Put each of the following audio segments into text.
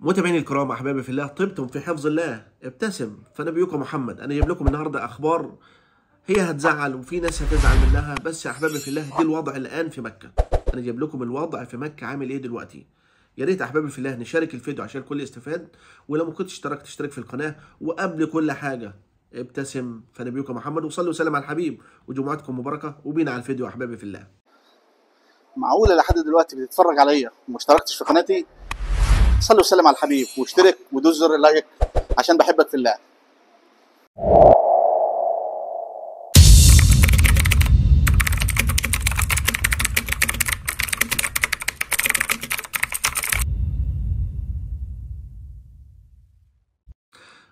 متابعيني الكرام احبابي في الله طبتم في حفظ الله ابتسم فنبيكم محمد انا جايب لكم النهارده اخبار هي هتزعل وفي ناس هتزعل منها بس يا احبابي في الله دي الوضع الان في مكه انا جايب لكم الوضع في مكه عامل ايه دلوقتي يا ريت احبابي في الله نشارك الفيديو عشان الكل يستفاد ولو ما كنتش اشتركت تشترك في القناه وقبل كل حاجه ابتسم فنبيكم محمد وصلوا وسلم على الحبيب وجمعتكم مباركه وبينا على الفيديو احبابي في الله معقوله لحد دلوقتي بتتفرج عليا وما اشتركتش في قناتي صلي وسلم على الحبيب واشترك ودوس زر اللايك عشان بحبك في الله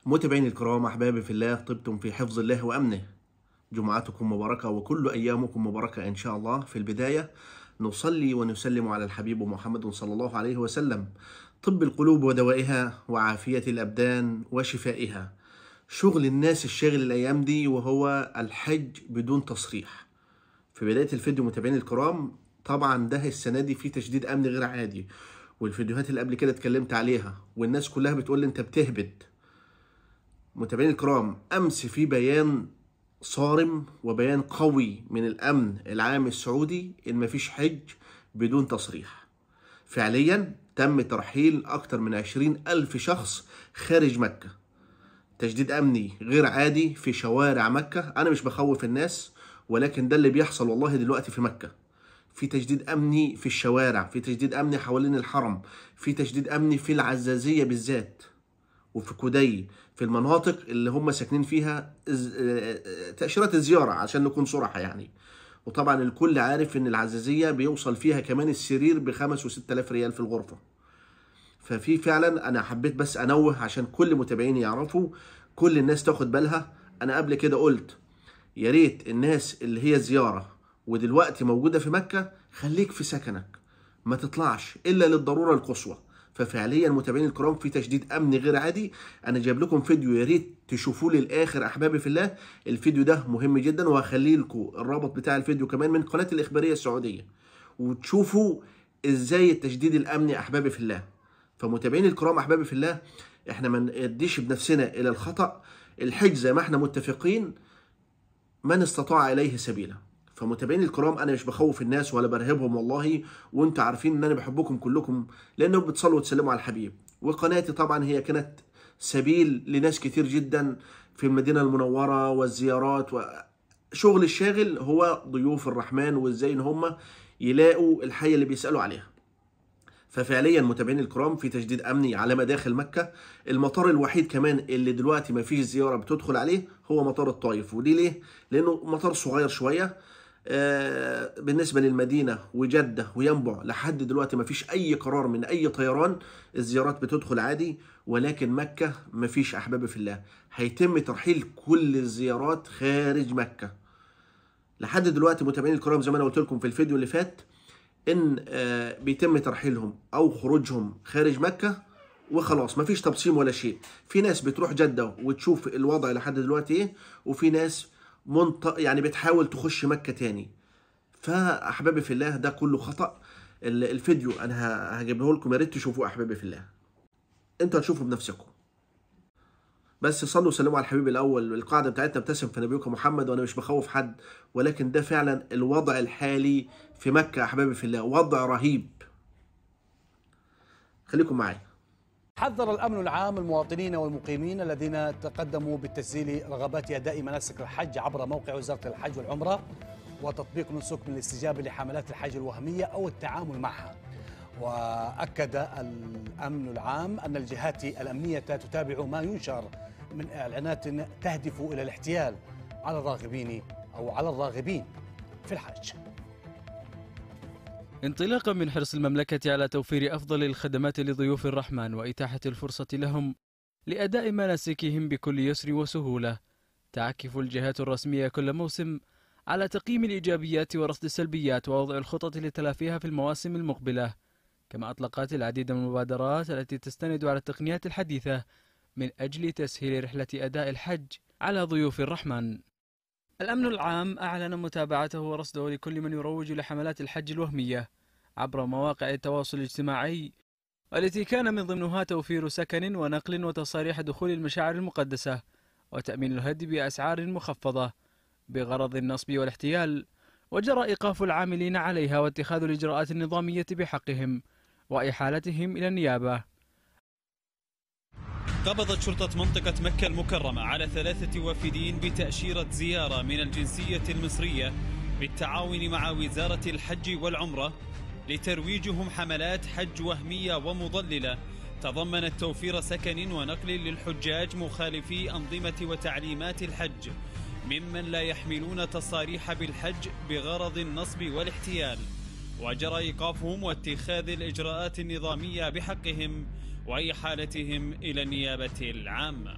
متابعين الكرام احبابي في الله طبتم في حفظ الله وامنه جمعتكم مباركه وكل ايامكم مباركه ان شاء الله في البدايه نصلي ونسلم على الحبيب محمد صلى الله عليه وسلم طب القلوب ودوائها وعافية الأبدان وشفائها شغل الناس الشاغل الأيام دي وهو الحج بدون تصريح في بداية الفيديو متابعين الكرام طبعا ده السنة دي في تشديد أمن غير عادي والفيديوهات اللي قبل كده اتكلمت عليها والناس كلها بتقول انت بتهبد متابعين الكرام امس في بيان صارم وبيان قوي من الامن العام السعودي ان مفيش حج بدون تصريح فعليا تم ترحيل أكتر من 20 ألف شخص خارج مكة تشديد أمني غير عادي في شوارع مكة أنا مش بخوف الناس ولكن ده اللي بيحصل والله دلوقتي في مكة في تشديد أمني في الشوارع في تشديد أمني حوالين الحرم في تشديد أمني في العزازية بالذات وفي كودي في المناطق اللي هم ساكنين فيها آه، آه، آه، تأشيرات الزيارة عشان نكون صراحة يعني وطبعا الكل عارف ان العزازيه بيوصل فيها كمان السرير بخمس و الاف ريال في الغرفه ففي فعلا انا حبيت بس انوه عشان كل متابعيني يعرفوا كل الناس تاخد بالها انا قبل كده قلت يا ريت الناس اللي هي زياره ودلوقتي موجوده في مكه خليك في سكنك ما تطلعش الا للضروره القصوى ففعليا متابعين الكرام في تشديد امني غير عادي انا جايب لكم فيديو يا ريت تشوفوه للاخر احبابي في الله الفيديو ده مهم جدا وهخلي لكم الرابط بتاع الفيديو كمان من قناه الاخباريه السعوديه وتشوفوا ازاي التشديد الامني احبابي في الله فمتابعين الكرام احبابي في الله احنا ما نديش بنفسنا الى الخطا الحج زي ما احنا متفقين من استطاع اليه سبيلا فمتابعين الكرام انا مش بخوف الناس ولا برهبهم والله وانتوا عارفين ان انا بحبكم كلكم لانكم بتصلوا وتسلموا على الحبيب وقناتي طبعا هي كانت سبيل لناس كتير جدا في المدينه المنوره والزيارات وشغل الشاغل هو ضيوف الرحمن وازاي ان هم يلاقوا الحي اللي بيسالوا عليها ففعليا متابعين الكرام في تجديد امني على مداخل مكه المطار الوحيد كمان اللي دلوقتي ما فيش زياره بتدخل عليه هو مطار الطائف ودي ليه لانه مطار صغير شويه آه، بالنسبه للمدينه وجده وينبع لحد دلوقتي ما فيش اي قرار من اي طيران الزيارات بتدخل عادي ولكن مكه ما فيش احبابي في الله هيتم ترحيل كل الزيارات خارج مكه لحد دلوقتي متابعين الكرام زي ما انا قلت لكم في الفيديو اللي فات ان آه، بيتم ترحيلهم او خروجهم خارج مكه وخلاص مفيش تبصيم ولا شيء في ناس بتروح جده وتشوف الوضع لحد دلوقتي ايه وفي ناس منط... يعني بتحاول تخش مكه تاني فاحبابي في الله ده كله خطا الفيديو انا هجيبه لكم يا ريت تشوفوه احبابي في الله انتوا هتشوفوا بنفسكم بس صلوا وسلموا على الحبيب الاول القاعده بتاعتنا ابتسم في نبيك محمد وانا مش بخوف حد ولكن ده فعلا الوضع الحالي في مكه احبابي في الله وضع رهيب خليكم معايا حذر الأمن العام المواطنين والمقيمين الذين تقدموا بالتسجيل رغبات أداء مناسك الحج عبر موقع وزارة الحج والعمرة وتطبيق نسك من الاستجابة لحملات الحج الوهمية أو التعامل معها وأكد الأمن العام أن الجهات الأمنية تتابع ما ينشر من إعلانات تهدف إلى الاحتيال على الراغبين أو على الراغبين في الحج انطلاقا من حرص المملكة على توفير أفضل الخدمات لضيوف الرحمن وإتاحة الفرصة لهم لأداء مناسكهم بكل يسر وسهولة تعكف الجهات الرسمية كل موسم على تقييم الإيجابيات ورصد السلبيات ووضع الخطط لتلافيها في المواسم المقبلة كما أطلقت العديد من المبادرات التي تستند على التقنيات الحديثة من أجل تسهيل رحلة أداء الحج على ضيوف الرحمن الأمن العام أعلن متابعته ورصده لكل من يروج لحملات الحج الوهمية عبر مواقع التواصل الاجتماعي والتي كان من ضمنها توفير سكن ونقل وتصاريح دخول المشاعر المقدسة وتأمين الهدي بأسعار مخفضة بغرض النصب والاحتيال وجرى إيقاف العاملين عليها واتخاذ الإجراءات النظامية بحقهم وإحالتهم إلى النيابة قبضت شرطة منطقة مكة المكرمة على ثلاثة وافدين بتأشيرة زيارة من الجنسية المصرية بالتعاون مع وزارة الحج والعمرة لترويجهم حملات حج وهمية ومضللة تضمنت توفير سكن ونقل للحجاج مخالفي أنظمة وتعليمات الحج ممن لا يحملون تصاريح بالحج بغرض النصب والاحتيال وجرى إيقافهم واتخاذ الإجراءات النظامية بحقهم وإحالتهم إلى النيابة العامة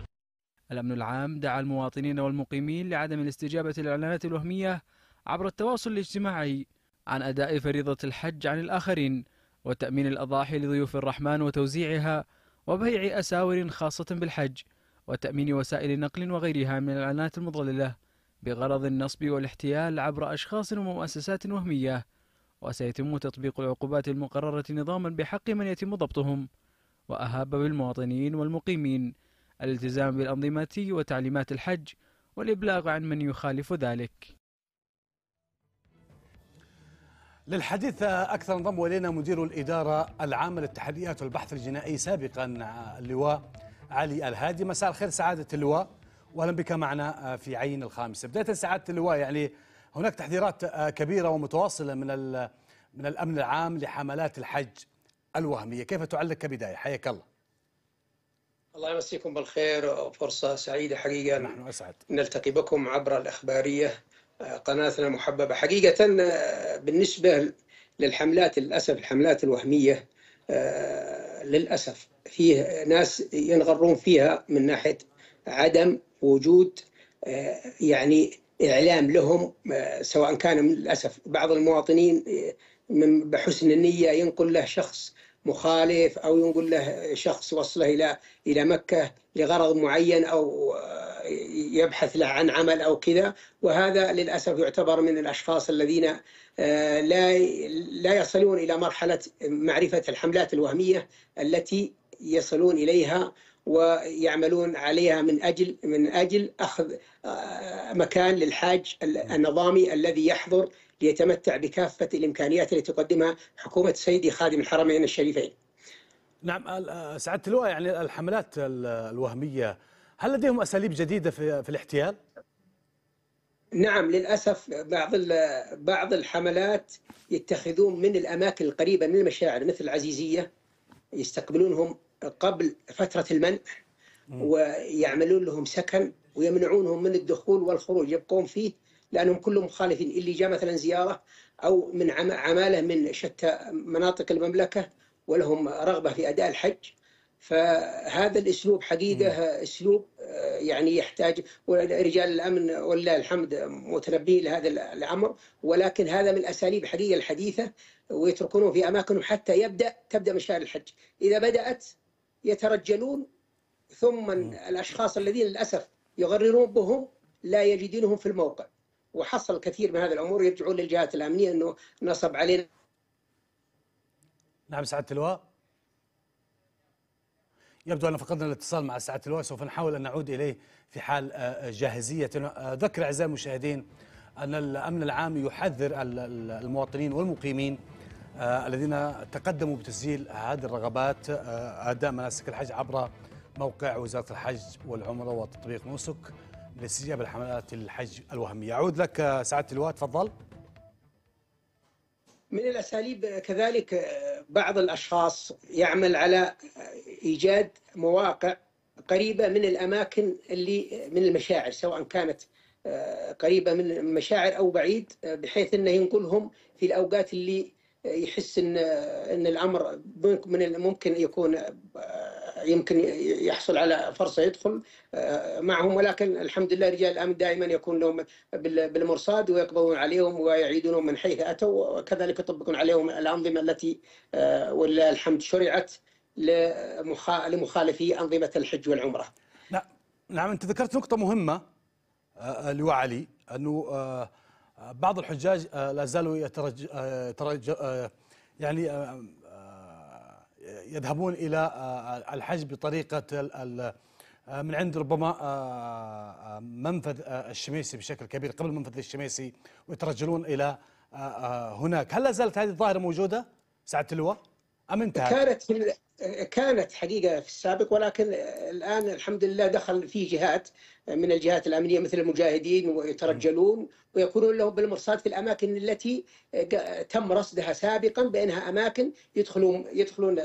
الأمن العام دعا المواطنين والمقيمين لعدم الاستجابة للإعلانات الوهمية عبر التواصل الاجتماعي عن أداء فريضة الحج عن الآخرين وتأمين الأضاحي لضيوف الرحمن وتوزيعها وبيع أساور خاصة بالحج وتأمين وسائل نقل وغيرها من الإعلانات المضللة بغرض النصب والاحتيال عبر أشخاص ومؤسسات وهمية وسيتم تطبيق العقوبات المقررة نظاما بحق من يتم ضبطهم وأهاب بالمواطنين والمقيمين الالتزام بالأنظمة وتعليمات الحج والإبلاغ عن من يخالف ذلك للحديث أكثر انضم إلينا مدير الإدارة العامة للتحريات والبحث الجنائي سابقا اللواء علي الهادي مساء الخير سعادة اللواء وأهلا بك معنا في عين الخامسة بداية سعادة اللواء يعني هناك تحذيرات كبيرة ومتواصلة من من الأمن العام لحملات الحج الوهمية كيف تعلق كبداية حياك الله الله يمسيكم بالخير فرصة سعيدة حقيقة نحن أسعد نلتقي بكم عبر الأخبارية آه، قناتنا محببة حقيقة آه، بالنسبة للحملات للأسف الحملات الوهمية آه، للأسف فيه ناس ينغرون فيها من ناحية عدم وجود يعني إعلام لهم سواء كان للأسف بعض المواطنين من بحسن النية ينقل له شخص مخالف او ينقل له شخص وصله الى الى مكه لغرض معين او يبحث له عن عمل او كذا وهذا للاسف يعتبر من الاشخاص الذين آه، لا لا يصلون الى مرحله معرفه الحملات الوهميه التي يصلون اليها ويعملون عليها من اجل من اجل اخذ آه، مكان للحاج النظامي الذي يحضر ليتمتع بكافه الامكانيات التي تقدمها حكومه سيدي خادم الحرمين الشريفين. نعم آه، سعاده اللواء يعني الحملات الوهميه هل لديهم اساليب جديده في في الاحتيال؟ نعم للاسف بعض بعض الحملات يتخذون من الاماكن القريبه من المشاعر مثل العزيزيه يستقبلونهم قبل فترة المنع ويعملون لهم سكن ويمنعونهم من الدخول والخروج يبقون فيه لأنهم كلهم مخالفين اللي جاء مثلا زيارة أو من عمالة من شتى مناطق المملكة ولهم رغبة في أداء الحج فهذا الاسلوب حقيقه اسلوب آه، يعني يحتاج رجال الامن ولله الحمد متنبهين لهذا الامر ولكن هذا من الاساليب الحقيقه الحديثه ويتركونه في اماكنهم حتى يبدا تبدا مشاعر الحج اذا بدات يترجلون ثم الأشخاص الذين للأسف يغررون بهم لا يجدونهم في الموقع وحصل كثير من هذه الأمور يرجعون للجهات الأمنية أنه نصب علينا نعم سعادة اللواء يبدو أن فقدنا الاتصال مع سعادة اللواء سوف نحاول أن نعود إليه في حال آه، آه، جاهزية أذكر أعزائي المشاهدين أن الأمن العام يحذر المواطنين والمقيمين آه، الذين تقدموا بتسجيل هذه الرغبات آه، اداء مناسك الحج عبر موقع وزاره الحج والعمره وتطبيق نوسك لاستجابه الحملات الحج الوهميه. اعود لك آه، سعاده اللواء تفضل. من الاساليب كذلك بعض الاشخاص يعمل على ايجاد مواقع قريبه من الاماكن اللي من المشاعر سواء كانت قريبه من المشاعر او بعيد بحيث انه ينقلهم في الاوقات اللي يحس ان ان الامر من الممكن يكون آه، يمكن يحصل على فرصه يدخل آه، معهم ولكن الحمد لله رجال الامن دائما يكون لهم بالمرصاد ويقبضون عليهم ويعيدونهم من حيث اتوا وكذلك يطبقون عليهم الانظمه التي آه، ولله الحمد شرعت لمخالفي انظمه الحج والعمره. نعم نعم انت ذكرت نقطه مهمه لوعلي علي انه بعض الحجاج آه، لا زالوا يترج... يترج... آه، آه، يعني يذهبون الى الحج بطريقه من عند ربما منفذ الشميسي بشكل كبير قبل منفذ الشميسي ويترجلون الى هناك هل لا زالت هذه الظاهره موجوده سعاده اللواء ام انتهت كانت في كانت حقيقه في السابق ولكن الان الحمد لله دخل في جهات من الجهات الامنيه مثل المجاهدين ويترجلون ويكونون لهم بالمرصاد في الاماكن التي تم رصدها سابقا بانها اماكن يدخلون يدخلون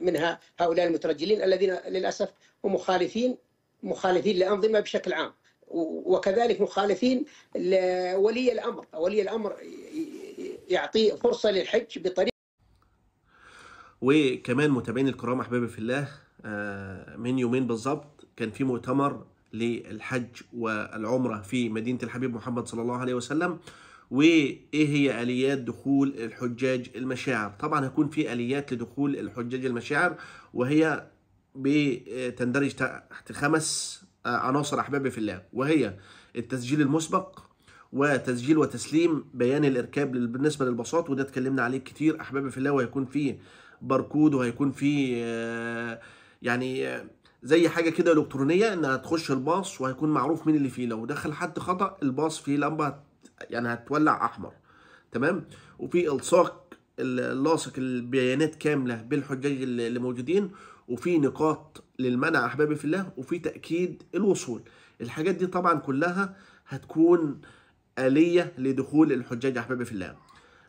منها هؤلاء المترجلين الذين للاسف هم مخالفين مخالفين لأنظمة بشكل عام وكذلك مخالفين لولي الامر، ولي الامر يعطي فرصه للحج بطريقه وكمان متابعين الكرام احبابي في الله آه، من يومين بالظبط كان في مؤتمر للحج والعمره في مدينه الحبيب محمد صلى الله عليه وسلم وايه هي اليات دخول الحجاج المشاعر طبعا هيكون في اليات لدخول الحجاج المشاعر وهي بتندرج تحت خمس آه، عناصر احبابي في الله وهي التسجيل المسبق وتسجيل وتسليم بيان الاركاب بالنسبه للبساط وده اتكلمنا عليه كتير احبابي في الله وهيكون فيه باركود وهيكون فيه آه، يعني آه، زي حاجه كده الكترونيه انها هتخش الباص وهيكون معروف مين اللي فيه لو دخل حد خطا الباص فيه لمبه يعني هتولع احمر تمام وفي الصاق اللاصق البيانات كامله بالحجاج اللي موجودين وفي نقاط للمنع احبابي في الله وفي تاكيد الوصول الحاجات دي طبعا كلها هتكون اليه لدخول الحجاج احبابي في الله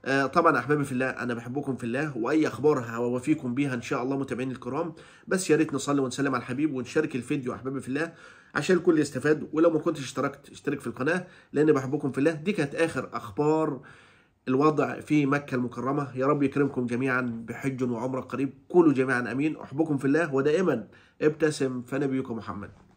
آه، طبعا احبابي في الله انا بحبكم في الله واي اخبار هوافيكم بيها ان شاء الله متابعين الكرام بس يا ريت نصلي ونسلم على الحبيب ونشارك الفيديو احبابي في الله عشان الكل يستفاد ولو ما كنتش اشتركت اشترك في القناه لان بحبكم في الله دي كانت اخر اخبار الوضع في مكة المكرمة يا رب يكرمكم جميعا بحج وعمرة قريب كلوا جميعا أمين أحبكم في الله ودائما ابتسم فنبيكم محمد